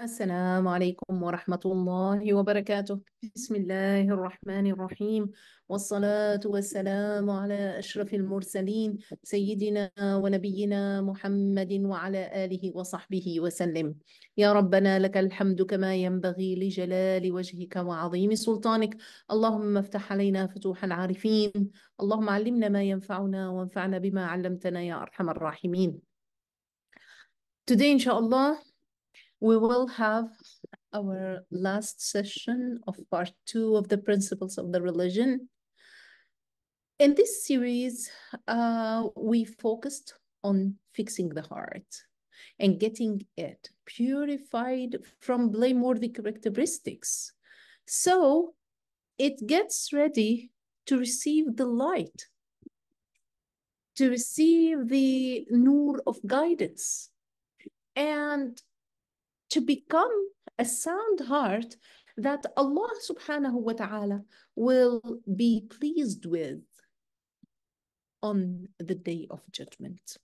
السلام عليكم ورحمة الله وبركاته بسم الله الرحمن الرحيم والصلاة والسلام على أشرف المرسلين سيدنا ونبينا محمد وعلى آله وصحبه وسلم يا ربنا لك الحمد كما ينبغي لجلال وجهك وعظيم سلطانك اللهم افتح علينا فتوح العارفين اللهم علمنا ما ينفعنا وانفعنا بما علمتنا يا أرحم الراحمين Today, inshallah, We will have our last session of part two of the principles of the religion. In this series, uh, we focused on fixing the heart and getting it purified from blameworthy characteristics. So it gets ready to receive the light, to receive the nur of guidance. And to become a sound heart that Allah subhanahu wa ta'ala will be pleased with on the day of judgment.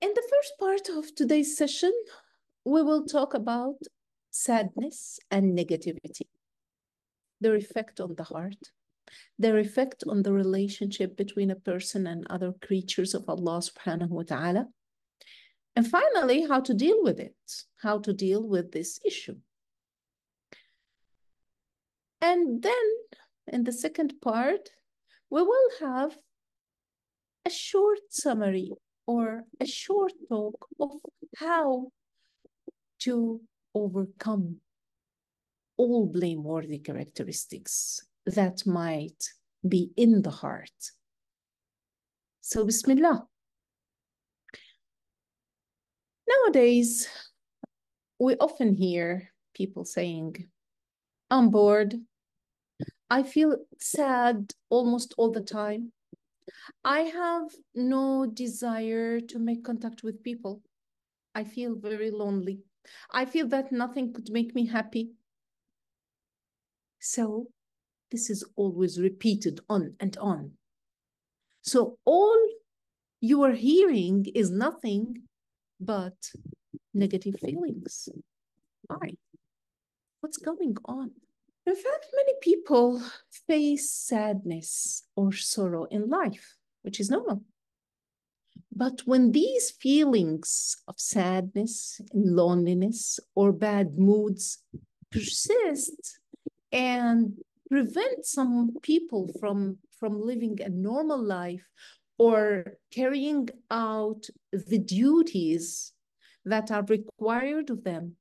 In the first part of today's session, we will talk about sadness and negativity, their effect on the heart, their effect on the relationship between a person and other creatures of Allah subhanahu wa ta'ala, and finally, how to deal with it, how to deal with this issue. And then in the second part, we will have a short summary or a short talk of how to overcome all blameworthy characteristics that might be in the heart. So, Bismillah. Nowadays, we often hear people saying, I'm bored. I feel sad almost all the time. I have no desire to make contact with people. I feel very lonely. I feel that nothing could make me happy. So, this is always repeated on and on. So, all you are hearing is nothing but negative feelings. Why? What's going on? In fact, many people face sadness or sorrow in life, which is normal. But when these feelings of sadness, loneliness, or bad moods persist and prevent some people from, from living a normal life or carrying out the duties that are required of them,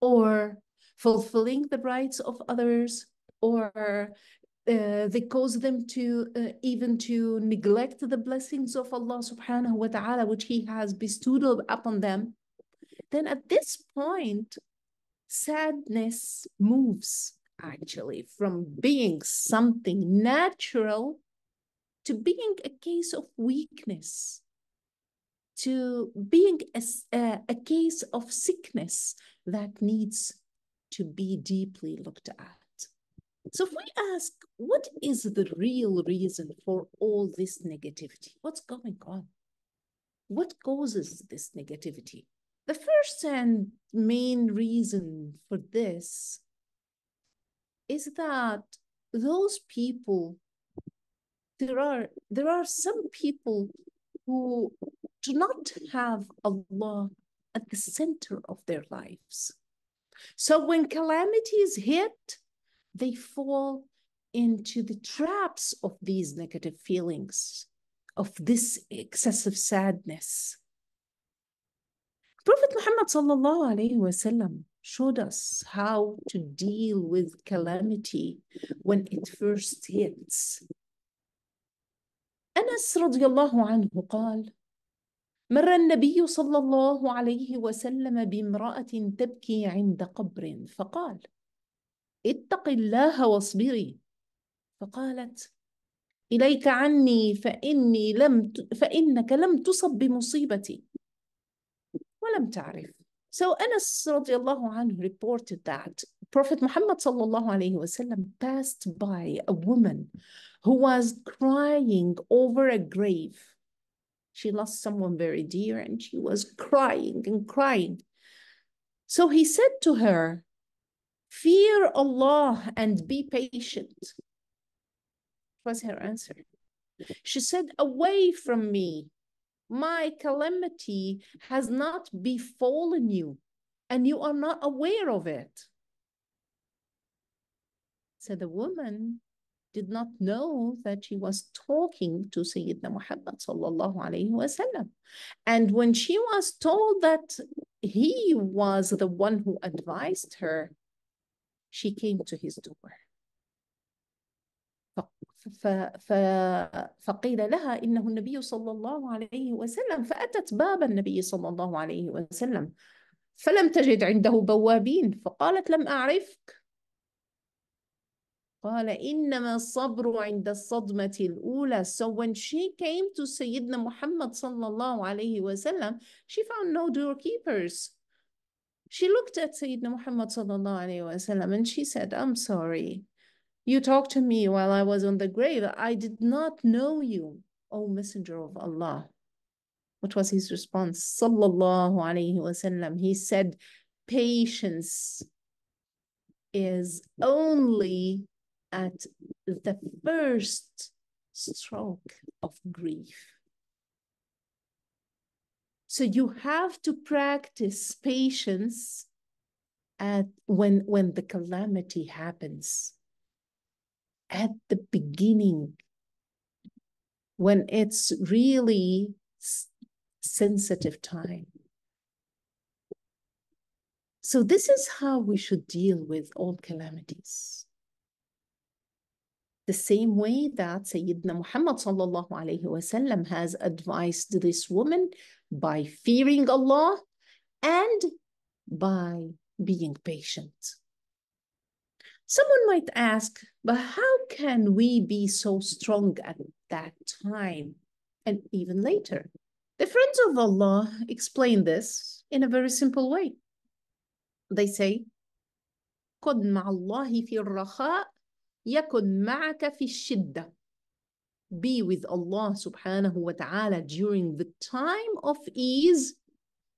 or fulfilling the rights of others, or uh, they cause them to uh, even to neglect the blessings of Allah subhanahu wa ta'ala, which He has bestowed upon them, then at this point, sadness moves actually from being something natural to being a case of weakness, to being a, a case of sickness that needs to be deeply looked at. So if we ask, what is the real reason for all this negativity? What's going on? What causes this negativity? The first and main reason for this is that those people there are there are some people who do not have Allah at the center of their lives. So when calamities hit, they fall into the traps of these negative feelings, of this excessive sadness. Prophet Muhammad sallallahu alaihi wasallam showed us how to deal with calamity when it first hits انس رضي الله عنه قال مر النبي صلى الله عليه وسلم بامراه تبكي عند قبر فقال اتق الله واصبري فقالت اليك عني فاني لم ت... فانك لم تصب بمصيبتي ولم تعرف So Anas الله عنه reported that Prophet Muhammad وسلم, passed by a woman who was crying over a grave. She lost someone very dear and she was crying and crying. So he said to her, Fear Allah and be patient. Was her answer. She said, Away from me. My calamity has not befallen you, and you are not aware of it. So the woman did not know that she was talking to Sayyidina Muhammad sallallahu alayhi wasallam. And when she was told that he was the one who advised her, she came to his door. فقيل لها إنه النبي صلى الله عليه وسلم فأتت باب النبي صلى الله عليه وسلم فلم تجد عنده بوابين فقالت لم أعرفك so when she came to Sayyidina Muhammad صلى الله عليه وسلم she found no doorkeepers she looked at Sayyidina Muhammad صلى الله عليه وسلم and she said I'm sorry you talked to me while I was on the grave I did not know you O messenger of Allah what was his response صلى الله عليه وسلم he said patience is only at the first stroke of grief. So you have to practice patience at when when the calamity happens at the beginning when it's really sensitive time. So this is how we should deal with all calamities the same way that Sayyidina Muhammad sallallahu alayhi wasallam has advised this woman by fearing Allah and by being patient. Someone might ask, but how can we be so strong at that time and even later? The friends of Allah explain this in a very simple way. They say, كن مع الله في الرخاء يكن معك في الشدة be with Allah subhanahu wa ta'ala during the time of ease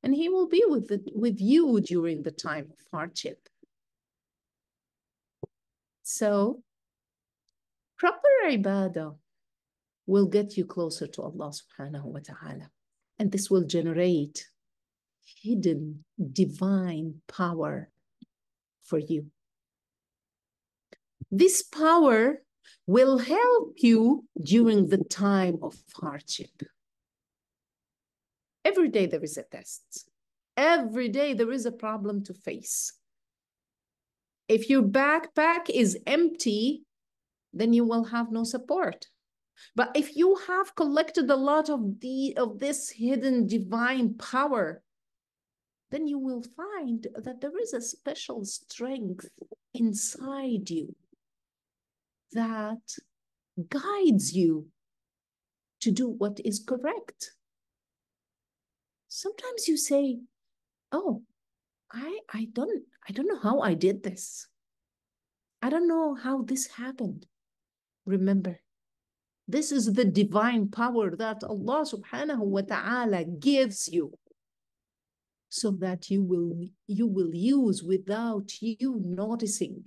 and he will be with, the, with you during the time of hardship. So proper ibadah will get you closer to Allah subhanahu wa ta'ala. And this will generate hidden divine power for you. This power will help you during the time of hardship. Every day there is a test. Every day there is a problem to face. If your backpack is empty, then you will have no support. But if you have collected a lot of the of this hidden divine power, then you will find that there is a special strength inside you that guides you to do what is correct. Sometimes you say, "Oh, I I don't I don't know how I did this. I don't know how this happened." Remember, this is the divine power that Allah subhanahu wa ta'ala gives you so that you will you will use without you noticing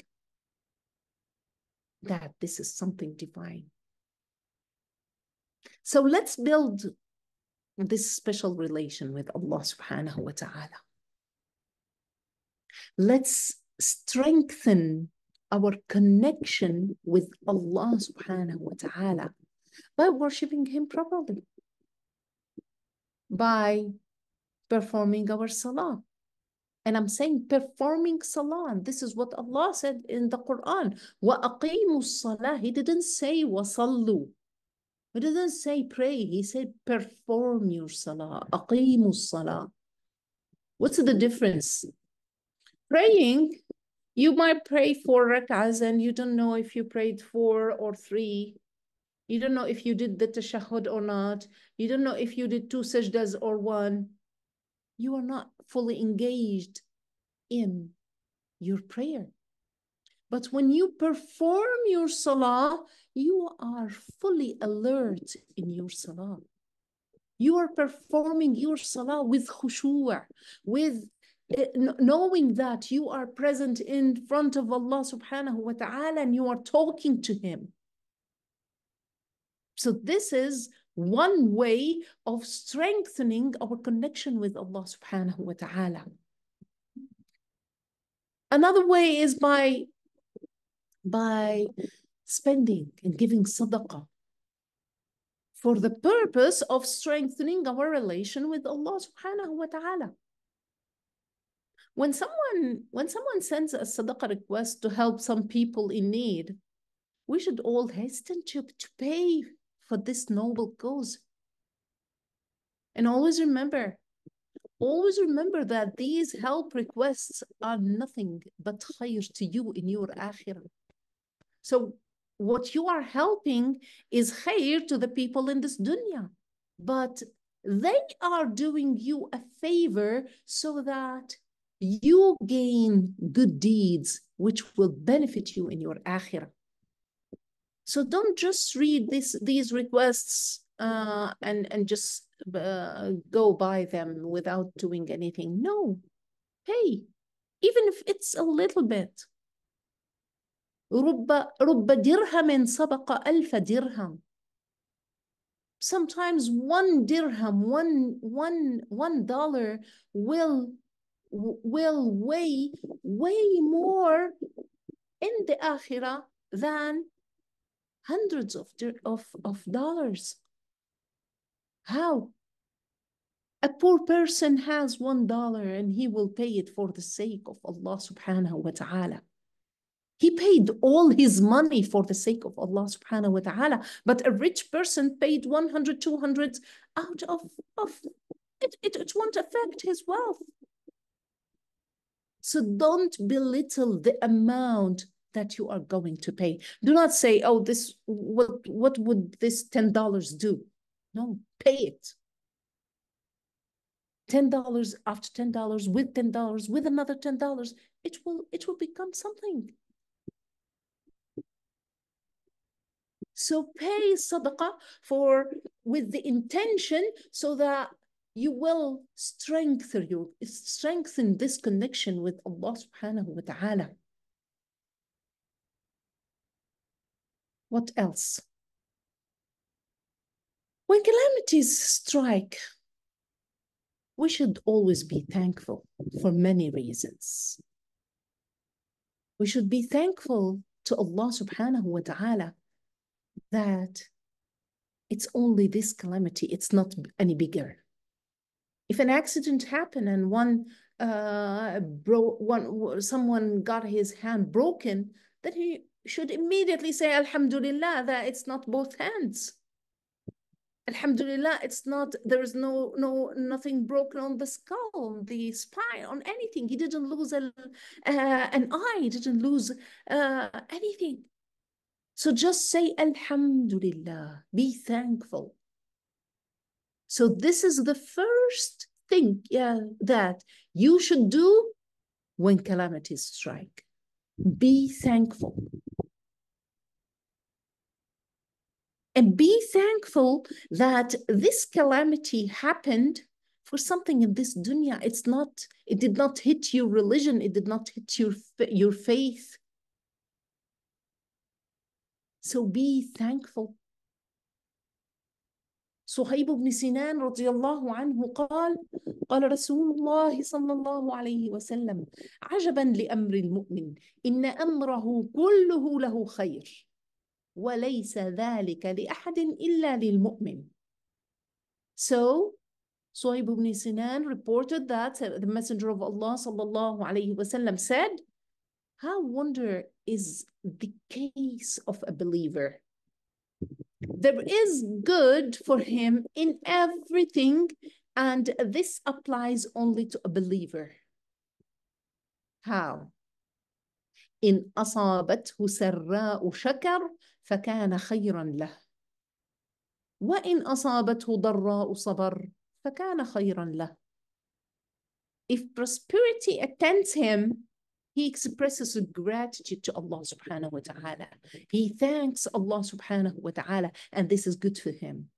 that this is something divine. So let's build this special relation with Allah subhanahu wa ta'ala. Let's strengthen our connection with Allah subhanahu wa ta'ala by worshiping Him properly, by performing our salah, and I'm saying performing salah. This is what Allah said in the Quran. وَأَقِيمُوا salah. He didn't say wasallu. He didn't say pray. He said perform your salah. أَقِيمُوا salah. What's the difference? Praying, you might pray four rak'ahs and you don't know if you prayed four or three. You don't know if you did the tashahud or not. You don't know if you did two sajdas or one. You are not fully engaged in your prayer. But when you perform your salah, you are fully alert in your salah. You are performing your salah with khushu'ah, with eh, knowing that you are present in front of Allah subhanahu wa ta'ala and you are talking to Him. So, this is one way of strengthening our connection with Allah subhanahu wa ta'ala. Another way is by, by spending and giving sadaqah for the purpose of strengthening our relation with Allah subhanahu wa ta'ala. When someone, when someone sends a sadaqah request to help some people in need, we should all hasten to, to pay for this noble cause. And always remember, always remember that these help requests are nothing but higher to you in your akhirah. So what you are helping is khair to the people in this dunya, but they are doing you a favor so that you gain good deeds which will benefit you in your akhirah. So don't just read this, these requests uh, and, and just uh, go by them without doing anything. No, pay, even if it's a little bit. Sometimes one dirham, one one one dollar will will weigh way more in the akhirah than hundreds of, of, of dollars. How? A poor person has one dollar and he will pay it for the sake of Allah subhanahu wa ta'ala. He paid all his money for the sake of Allah subhanahu wa ta'ala. But a rich person paid 100, 200 out of, of it, it, it won't affect his wealth. So don't belittle the amount that you are going to pay. Do not say, oh, this what what would this $10 do? No, pay it. $10 after $10 with $10 with another $10, it will it will become something. So pay sadaqah for with the intention so that you will strengthen you strengthen this connection with Allah subhanahu wa ta'ala. What else? When calamities strike, we should always be thankful for many reasons. We should be thankful to Allah subhanahu wa ta'ala that it's only this calamity, it's not any bigger. If an accident happened and one, uh, bro- one someone got his hand broken, then he should immediately say, Alhamdulillah, that it's not both hands. Alhamdulillah, it's not, there is no, no, nothing broken on the skull, on the spine, on anything. He didn't lose a, uh, an eye, he didn't lose uh, anything. So just say, Alhamdulillah, be thankful. So this is the first thing yeah, that you should do when calamities strike be thankful. And be thankful that this calamity happened for something in this dunya. It's not, it did not hit your religion, it did not hit your, your faith. So be thankful. صهيب بن سنان رضي الله عنه قال قال رسول الله صلى الله عليه وسلم عجبا لأمر المؤمن إن أمره كله له خير وليس ذلك لأحد إلا للمؤمن So Sohib ibn Sinan reported that the Messenger of Allah صلى الله عليه وسلم said, How wonder is the case of a believer There is good for him in everything, and this applies only to a believer. How? In أصابته سراء شكر فكان خيرا له وإن أصابته ضراء صبر فكان خيرا له If prosperity attends him he expresses gratitude to Allah subhanahu wa ta'ala. He thanks Allah subhanahu wa ta'ala, and this is good for him.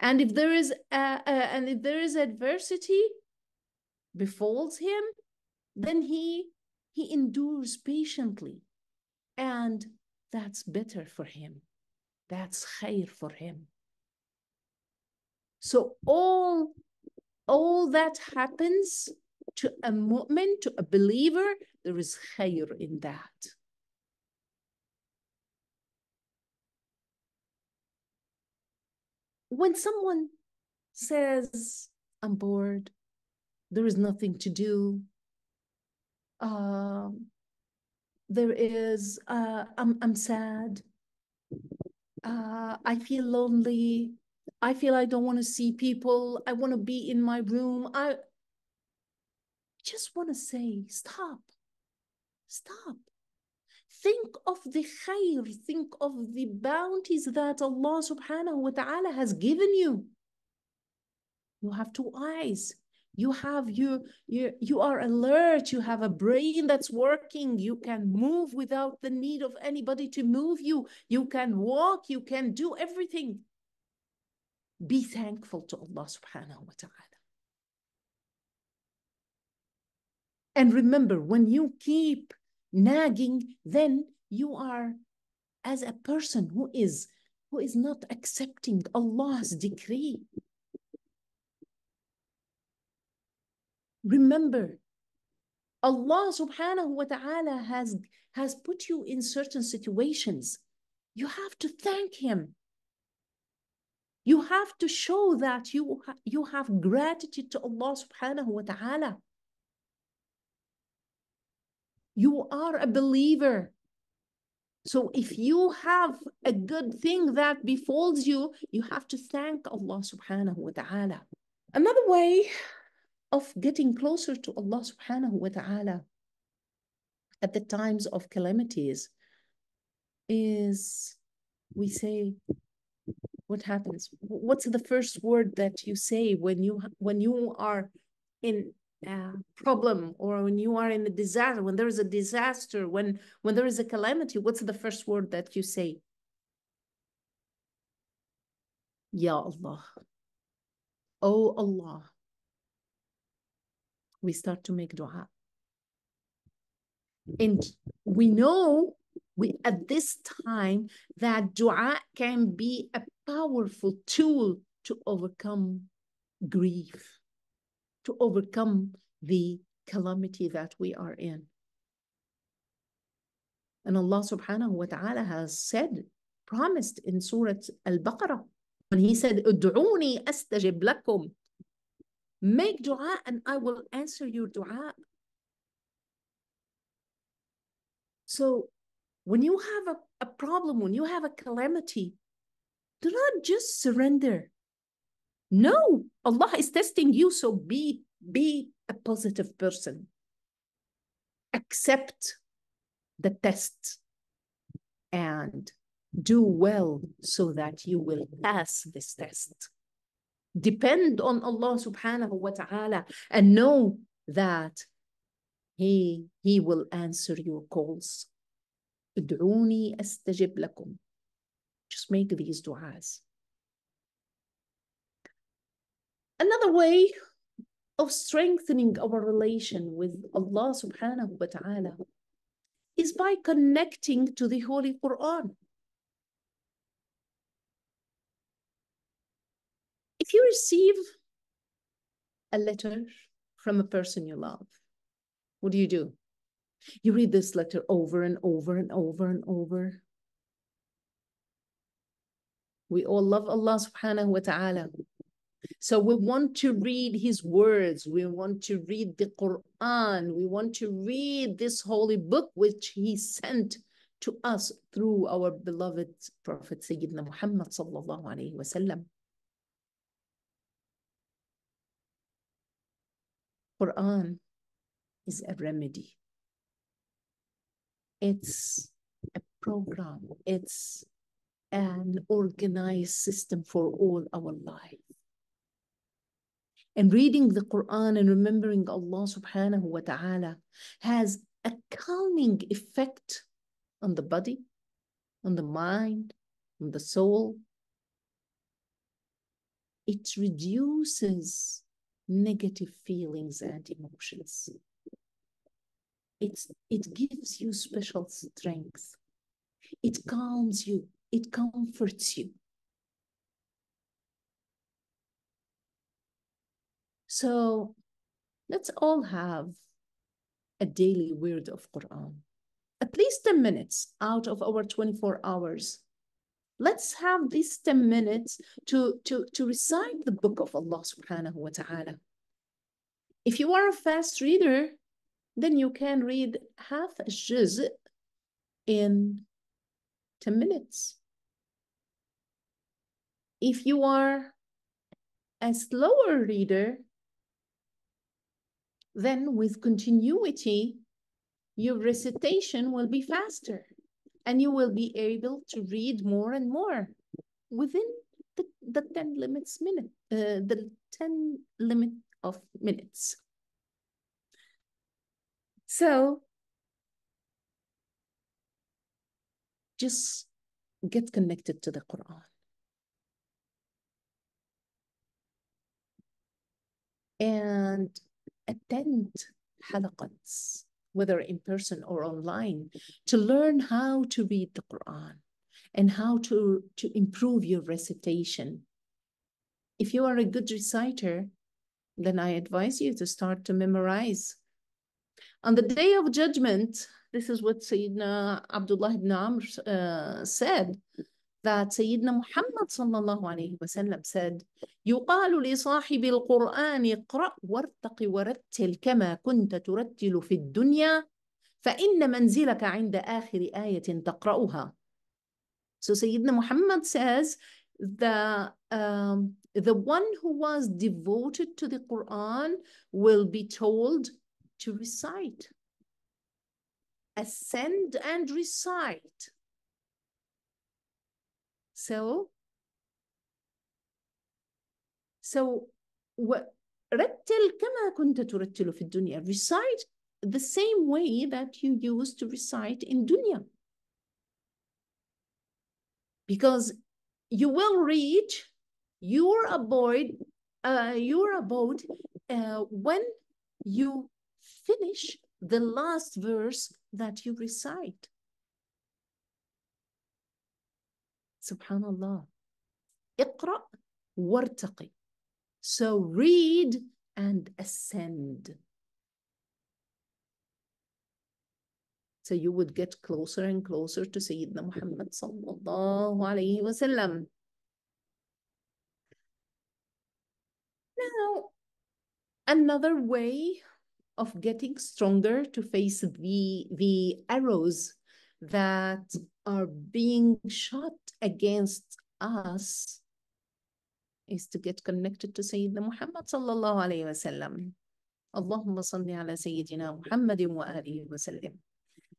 And if there is a, a, and if there is adversity befalls him, then he he endures patiently, and that's better for him. That's khair for him. So all all that happens to a mu'min, to a believer, there is khair in that. When someone says, I'm bored, there is nothing to do, uh, there is, uh, I'm, I'm sad, uh, I feel lonely, I feel I don't want to see people. I want to be in my room. I just want to say stop, stop. Think of the khair, think of the bounties that Allah subhanahu wa ta'ala has given you. You have two eyes. You have you you you are alert, you have a brain that's working, you can move without the need of anybody to move you, you can walk, you can do everything. Be thankful to Allah subhanahu wa ta'ala. And remember, when you keep nagging, then you are as a person who is who is not accepting Allah's decree. Remember, Allah subhanahu wa ta'ala has, has put you in certain situations. You have to thank Him. You have to show that you, you have gratitude to Allah subhanahu wa ta'ala. You are a believer. So if you have a good thing that befalls you, you have to thank Allah subhanahu wa ta'ala. Another way of getting closer to Allah subhanahu wa ta'ala at the times of calamities is we say what happens what's the first word that you say when you when you are in problem or when you are in a disaster when there is a disaster when when there is a calamity what's the first word that you say ya allah oh allah we start to make dua and we know we at this time that dua can be a powerful tool to overcome grief to overcome the calamity that we are in. And Allah subhanahu wa ta'ala has said, promised in Surah Al-Baqarah, when he said, Ud'uni astajib lakum. Make dua and I will answer your dua. So when you have a, a problem, when you have a calamity, do not just surrender no, Allah is testing you, so be be a positive person. Accept the test and do well so that you will pass this test. Depend on Allah subhanahu wa ta'ala and know that He, he will answer your calls. Just make these du'as. Another way of strengthening our relation with Allah subhanahu wa ta'ala is by connecting to the Holy Quran. If you receive a letter from a person you love, what do you do? You read this letter over and over and over and over. We all love Allah subhanahu wa ta'ala. So we want to read his words. We want to read the Quran. We want to read this holy book which he sent to us through our beloved Prophet Sayyidina Muhammad sallallahu alayhi wasallam. Quran is a remedy. It's a program. It's an organized system for all our life and reading the Quran and remembering Allah subhanahu wa ta'ala has a calming effect on the body, on the mind, on the soul. It reduces negative feelings and emotions. It's, it gives you special strength. It calms you. It comforts you. So let's all have a daily word of Quran, at least 10 minutes out of our 24 hours. Let's have these 10 minutes to, to, to recite the book of Allah subhanahu wa ta'ala. If you are a fast reader, then you can read half a juz in 10 minutes. If you are a slower reader, then with continuity, your recitation will be faster and you will be able to read more and more within the, the 10 limits minute, uh, the 10 limit of minutes. So just get connected to the Quran. And attend halaqats, whether in person or online, to learn how to read the Quran and how to, to improve your recitation. If you are a good reciter, then I advise you to start to memorize. On the day of judgment, this is what Sayyidina Abdullah ibn Amr uh, said that سيدنا محمد صلى الله عليه وسلم said يقال لصاحب القرآن اقرأ وارتق ورتل كما كنت ترتل في الدنيا فإن منزلك عند آخر آية تقرأها So سيدنا محمد says the um, the one who was devoted to the Quran will be told to recite ascend and recite so so ورتل كما كنت ترتل في الدنيا recite the same way that you used to recite in dunya because you will reach your abode uh, your abode uh, when you finish the last verse that you recite Subhanallah. الله اقرأ وارتقي so read and ascend so you would get closer and closer to Sayyidina Muhammad الله عليه وسلم. now another way of getting stronger to face the the arrows that are being shot against us is to get connected to Sayyidina Muhammad sallallahu alayhi wa sallam. Allahumma salli ala Sayyidina Muhammadin wa alihi wa sallam.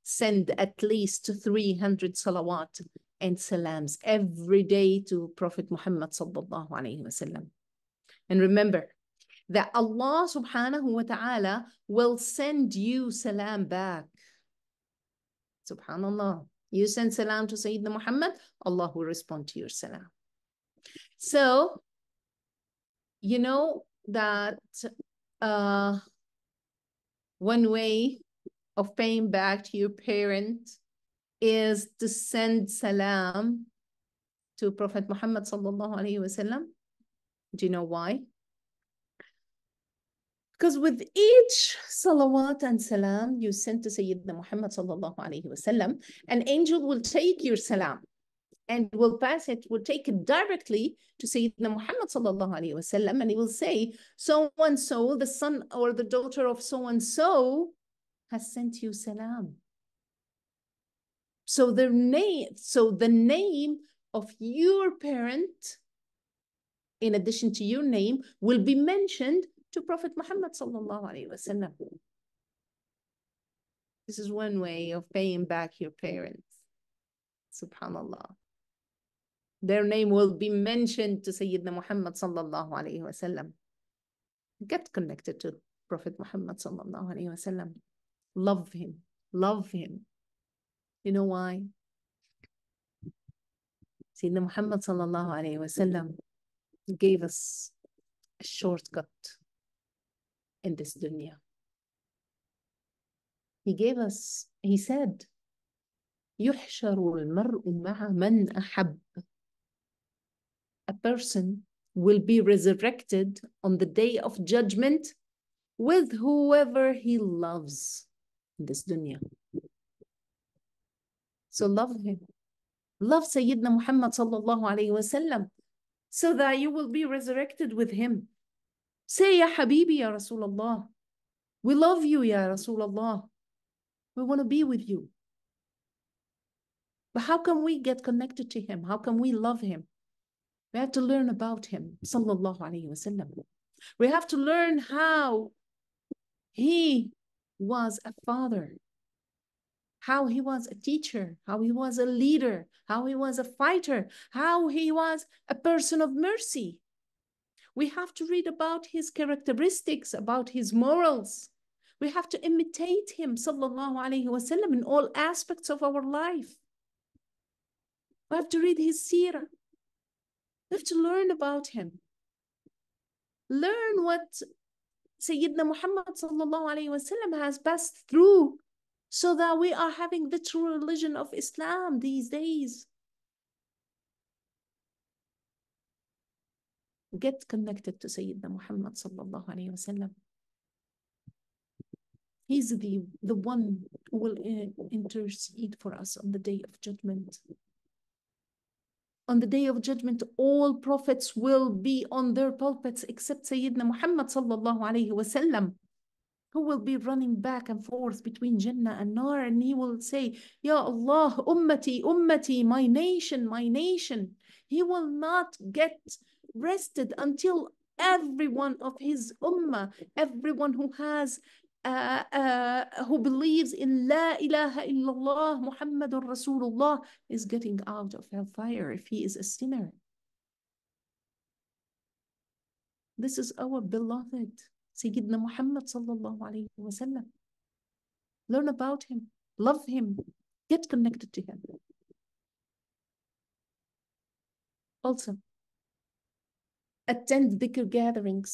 Send at least 300 salawat and salams every day to Prophet Muhammad sallallahu alayhi wa sallam. And remember that Allah subhanahu wa ta'ala will send you salam back Subhanallah. You send salam to Sayyidina Muhammad, Allah will respond to your salam. So, you know that uh, one way of paying back to your parent is to send salam to Prophet Muhammad sallallahu alaihi wasallam. Do you know why? Because with each salawat and salam you send to Sayyidina Muhammad sallallahu alayhi wasallam, an angel will take your salam and will pass it, will take it directly to Sayyidina Muhammad sallallahu alayhi wasallam, and he will say, so and so, the son or the daughter of so and so has sent you salam. So their name, so the name of your parent, in addition to your name, will be mentioned to Prophet Muhammad sallallahu alaihi wasallam. This is one way of paying back your parents. Subhanallah. Their name will be mentioned to Sayyidina Muhammad sallallahu alaihi wasallam. Get connected to Prophet Muhammad sallallahu alaihi wasallam. Love him. Love him. You know why? Sayyidina Muhammad sallallahu alaihi wasallam gave us a shortcut in this dunya. He gave us, he said, يحشر المرء مع من أحب. A person will be resurrected on the day of judgment with whoever he loves in this dunya. So love him. Love Sayyidina Muhammad sallallahu alayhi wasallam so that you will be resurrected with him. Say, Ya Habibi, Ya Rasulullah. We love you, Ya Rasulullah. We want to be with you. But how can we get connected to him? How can we love him? We have to learn about him, sallallahu alayhi wasallam. We have to learn how he was a father, how he was a teacher, how he was a leader, how he was a fighter, how he was a person of mercy, we have to read about his characteristics, about his morals. We have to imitate him, sallallahu alayhi wasallam, in all aspects of our life. We have to read his seerah. We have to learn about him. Learn what Sayyidina Muhammad sallallahu alayhi wasallam has passed through so that we are having the true religion of Islam these days. get connected to Sayyidina Muhammad sallallahu alayhi wasallam. He's the, the one who will uh, intercede for us on the day of judgment. On the day of judgment, all prophets will be on their pulpits except Sayyidina Muhammad sallallahu alayhi wasallam who will be running back and forth between Jannah and Nar, and he will say, Ya Allah, Ummati, Ummati, my nation, my nation. He will not get rested until everyone of his ummah, everyone who has uh, uh, who believes in La ilaha illallah Muhammadur Rasulullah is getting out of hellfire if he is a sinner. This is our beloved Sayyidina Muhammad sallallahu alayhi wasallam. Learn about him, love him, get connected to him. Also, attend dhikr gatherings.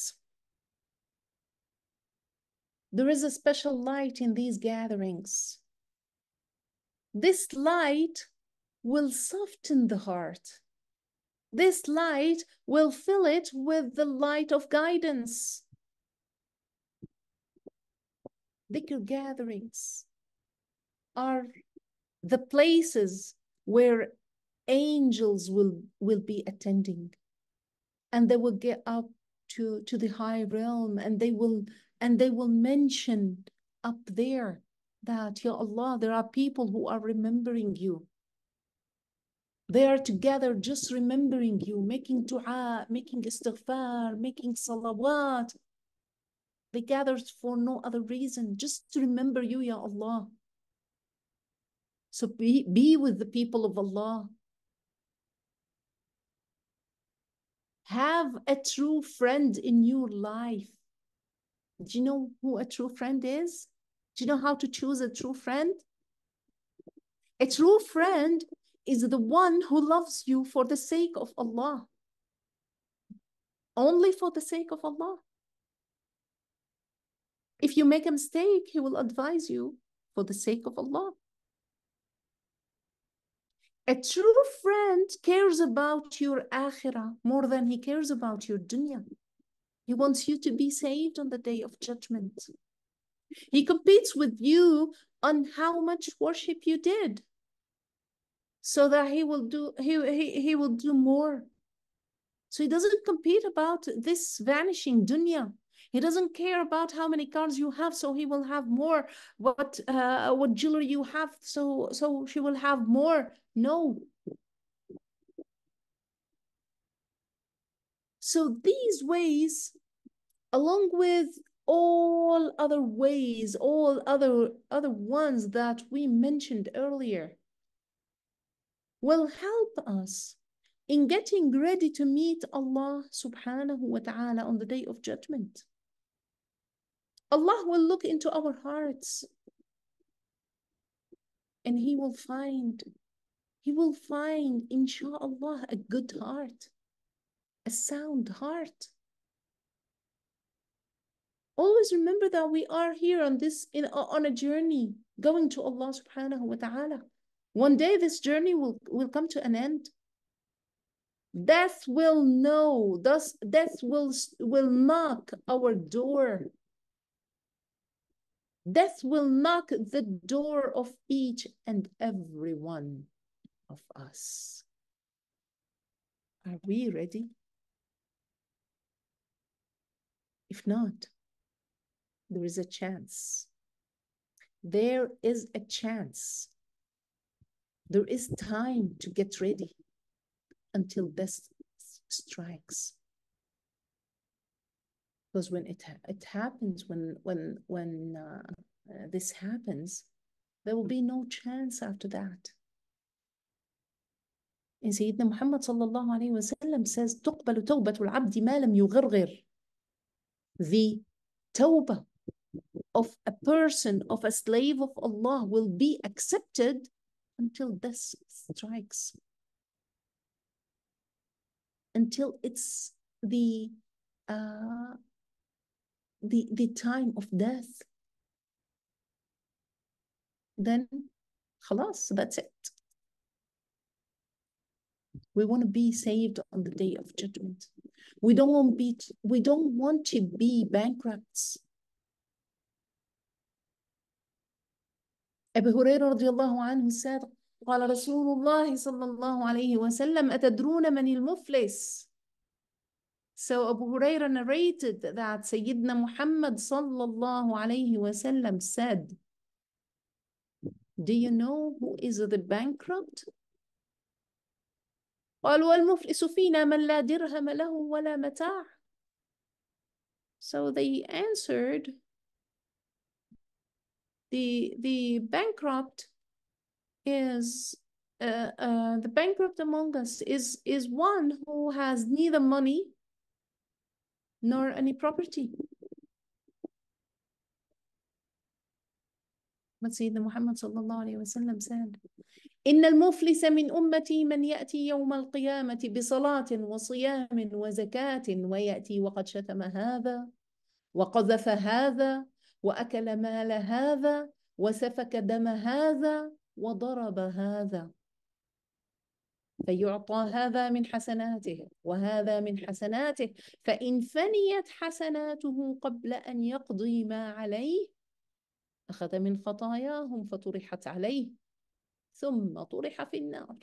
There is a special light in these gatherings. This light will soften the heart. This light will fill it with the light of guidance. Dhikr gatherings are the places where angels will, will be attending and they will get up to to the high realm and they will and they will mention up there that ya allah there are people who are remembering you they are together just remembering you making dua making istighfar making salawat they gather for no other reason just to remember you ya allah so be, be with the people of allah Have a true friend in your life. Do you know who a true friend is? Do you know how to choose a true friend? A true friend is the one who loves you for the sake of Allah. Only for the sake of Allah. If you make a mistake, He will advise you for the sake of Allah. A true friend cares about your akhirah more than he cares about your dunya. He wants you to be saved on the day of judgment. He competes with you on how much worship you did so that he will do he, he, he will do more so he doesn't compete about this vanishing dunya he doesn't care about how many cars you have so he will have more what uh, what jewelry you have so so she will have more no. So these ways, along with all other ways, all other, other ones that we mentioned earlier, will help us in getting ready to meet Allah subhanahu wa ta'ala on the day of judgment. Allah will look into our hearts and He will find you will find, inshallah, a good heart, a sound heart. Always remember that we are here on this in on a journey going to Allah subhanahu wa ta'ala. One day this journey will, will come to an end. Death will know, thus death will, will knock our door. Death will knock the door of each and every one of us. Are we ready? If not, there is a chance. There is a chance. There is time to get ready until death strikes. Because when it, it happens, when, when, when uh, this happens, there will be no chance after that. And Sayyidina Muhammad صلى الله عليه وسلم says, تقبل توبة العبد ما لم يغرغر. The tawbah of a person, of a slave of Allah will be accepted until death strikes. Until it's the uh, the the time of death. Then, خلاص, that's it. We want to be saved on the day of judgment. We don't want be we don't want to be bankrupts. Abu هريرة رضي الله عنه said قال رسول الله صلى الله عليه وسلم أتدرون من المفلس So Abu Huraira narrated that Sayyidina Muhammad صلى الله عليه وسلم said, Do you know who is the bankrupt? قال والمفلس فينا من لا درهم له ولا متاع so they answered the the bankrupt is uh, uh, the bankrupt among us is is one who has neither money nor any property. But Sayyidina Muhammad said, إن المفلس من أمتي من يأتي يوم القيامة بصلاة وصيام وزكاة ويأتي وقد شتم هذا وقذف هذا وأكل مال هذا وسفك دم هذا وضرب هذا فيعطى هذا من حسناته وهذا من حسناته فإن فنيت حسناته قبل أن يقضي ما عليه أخذ من خطاياهم فطرحت عليه ثم طرح في النار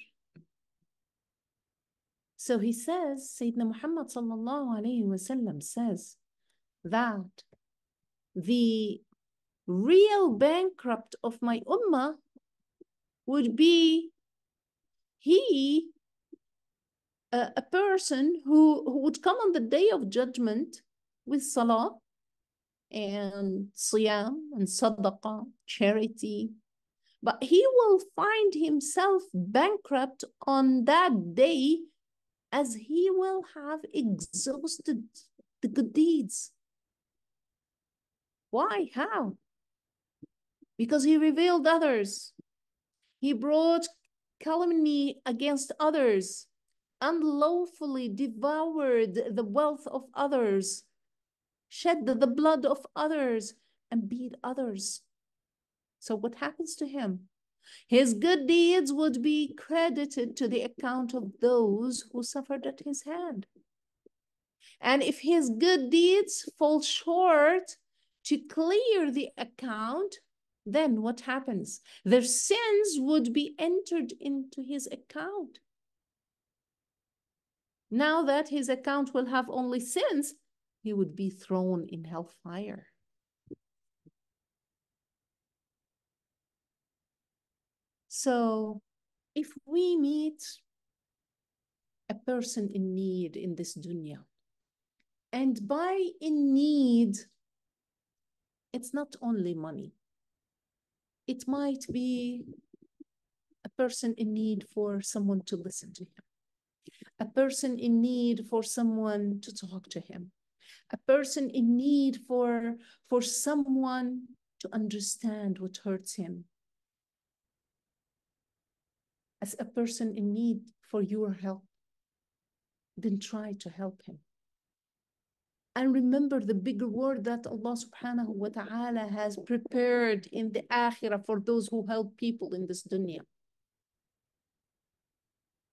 So he says, Sayyidina Muhammad sallallahu alayhi sallam says that the real bankrupt of my ummah would be he, a person who, who would come on the day of judgment with salah and siyam and sadaqah, charity, but he will find himself bankrupt on that day as he will have exhausted the good deeds. Why? How? Because he revealed others. He brought calumny against others, unlawfully devoured the wealth of others, shed the blood of others, and beat others. So what happens to him? His good deeds would be credited to the account of those who suffered at his hand. And if his good deeds fall short to clear the account, then what happens? Their sins would be entered into his account. Now that his account will have only sins, he would be thrown in hellfire. So if we meet a person in need in this dunya, and by in need, it's not only money. It might be a person in need for someone to listen to him, a person in need for someone to talk to him, a person in need for, for someone to understand what hurts him, as a person in need for your help, then try to help him. And remember the big reward that Allah subhanahu wa ta'ala has prepared in the akhirah for those who help people in this dunya.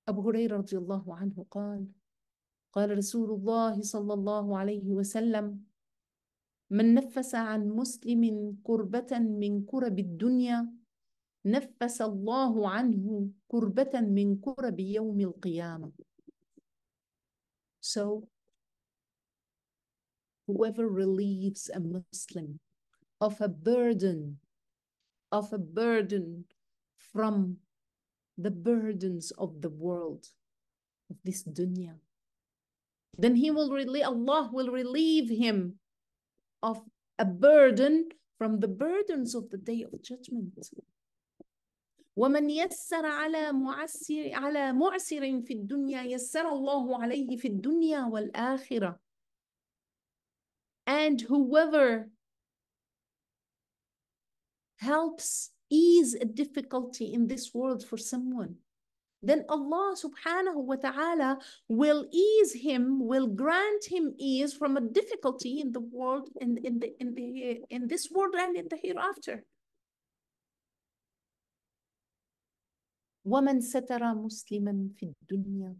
Abu Hurairah رضي الله عنه قال قال رسول الله صلى الله عليه وسلم من نفس عن مسلم كربة من كرب الدنيا نفس الله عنه كربة من كرب يوم القيامة. So, whoever relieves a Muslim of a burden, of a burden from the burdens of the world, of this dunya, then he will relieve, Allah will relieve him of a burden from the burdens of the day of judgment. ومن يسر على معسر على معسر في الدنيا يسر الله عليه في الدنيا والآخرة and whoever helps ease a difficulty in this world for someone then Allah subhanahu wa ta'ala will ease him, will grant him ease from a difficulty in the world, in, in, the, in, the, in this world and in the hereafter. ومن ستر مسلما في الدنيا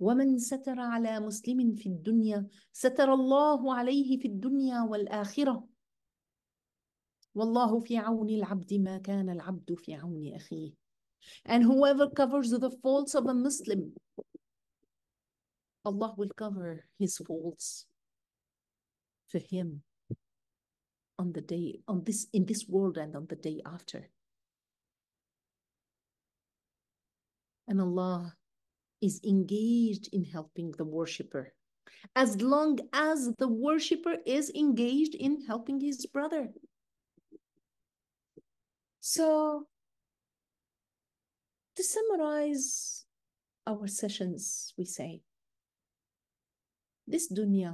ومن ستر على مسلم في الدنيا ستر الله عليه في الدنيا والاخره والله في عون العبد ما كان العبد في عون اخيه and whoever covers the faults of a muslim Allah will cover his faults for him on the day on this in this world and on the day after and Allah is engaged in helping the worshipper as long as the worshipper is engaged in helping his brother. So, to summarize our sessions, we say this dunya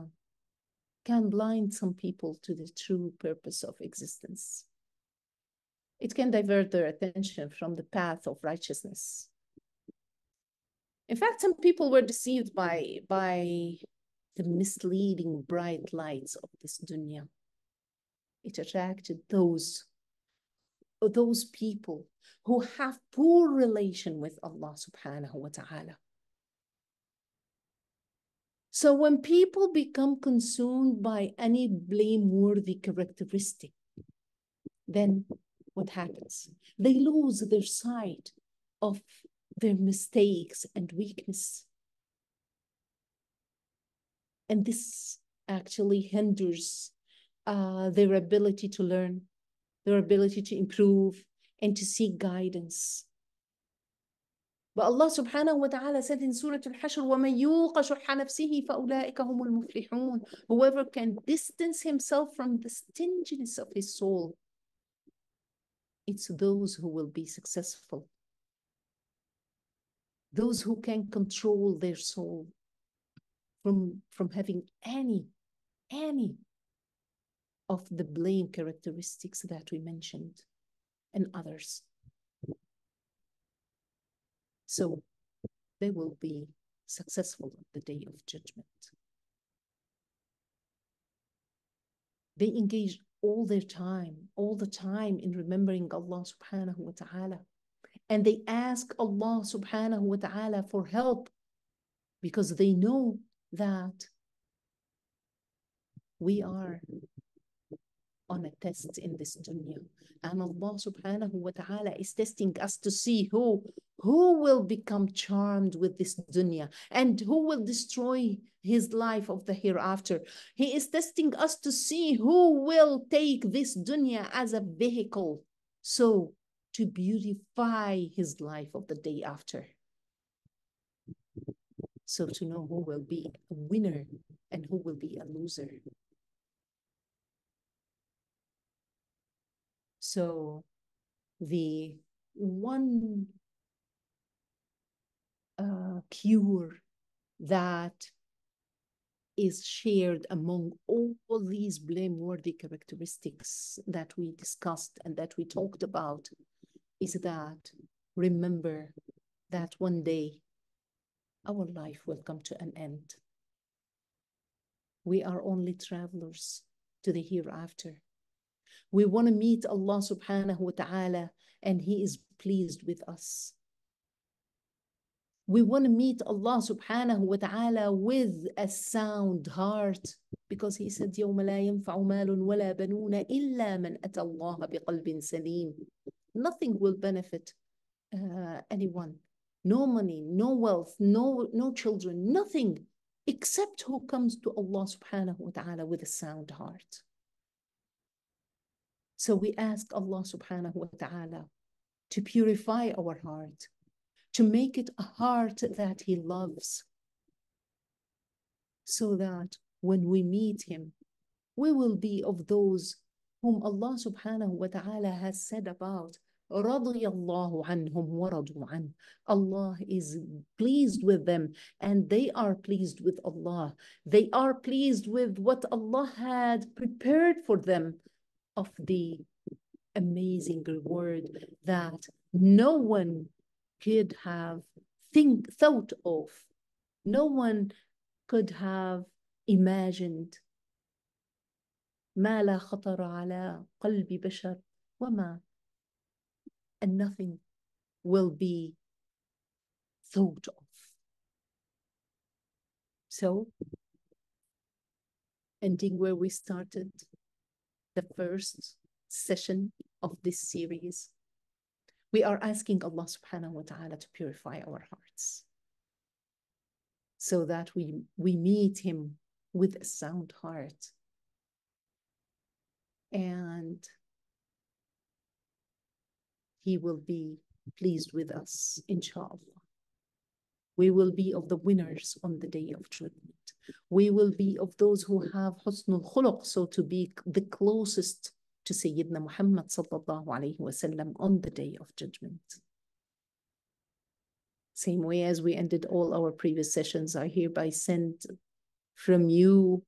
can blind some people to the true purpose of existence. It can divert their attention from the path of righteousness in fact, some people were deceived by, by the misleading bright lights of this dunya. It attracted those, those people who have poor relation with Allah subhanahu wa ta'ala. So when people become consumed by any blameworthy characteristic, then what happens? They lose their sight of their mistakes and weakness. And this actually hinders uh, their ability to learn, their ability to improve, and to seek guidance. But Allah subhanahu wa ta'ala said in Surah Al-Hashr, وَمَنْ يُوقَ شُحَّ نَفْسِهِ فَأُولَٰئِكَ هُمُ الْمُفْلِحُونَ Whoever can distance himself from the stinginess of his soul, it's those who will be successful those who can control their soul from, from having any, any of the blame characteristics that we mentioned and others. So they will be successful on the day of judgment. They engage all their time, all the time in remembering Allah subhanahu wa ta'ala and they ask Allah subhanahu wa ta'ala for help because they know that we are on a test in this dunya and Allah subhanahu wa ta'ala is testing us to see who who will become charmed with this dunya and who will destroy his life of the hereafter he is testing us to see who will take this dunya as a vehicle so to beautify his life of the day after. So to know who will be a winner and who will be a loser. So the one uh, cure that is shared among all these blameworthy characteristics that we discussed and that we talked about is that remember that one day our life will come to an end. We are only travelers to the hereafter. We want to meet Allah subhanahu wa ta'ala and He is pleased with us. We want to meet Allah subhanahu wa ta'ala with a sound heart because He said, يَوْمَ لَا يَنْفَعُ مَالٌ وَلَا بَنُونَ إِلَّا مَنْ أَتَى اللَّهَ بِقَلْبٍ سَلِيمٍ nothing will benefit uh, anyone. No money, no wealth, no, no children, nothing except who comes to Allah subhanahu wa ta'ala with a sound heart. So we ask Allah subhanahu wa ta'ala to purify our heart, to make it a heart that He loves, so that when we meet Him, we will be of those whom Allah subhanahu wa ta'ala has said about رضي الله عنهم ورضوا عنه. Allah is pleased with them and they are pleased with Allah. They are pleased with what Allah had prepared for them of the amazing reward that no one could have think thought of. No one could have imagined ما لا خطر على قلب بشر وما and nothing will be thought of. So, ending where we started the first session of this series, we are asking Allah subhanahu wa ta'ala to purify our hearts so that we, we meet Him with a sound heart and he will be pleased with us, inshallah. We will be of the winners on the day of judgment. We will be of those who have husnul khuluq, so to be the closest to Sayyidina Muhammad sallallahu alayhi wasallam on the day of judgment. Same way as we ended all our previous sessions, I hereby send from you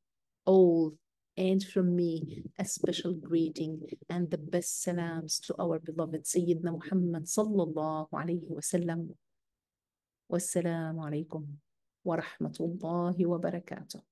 all and from me a special greeting and the best salams to our beloved Sayyidina Muhammad sallallahu alayhi sallam. Wassalamu alaikum wa rahmatullahi wa barakatuh.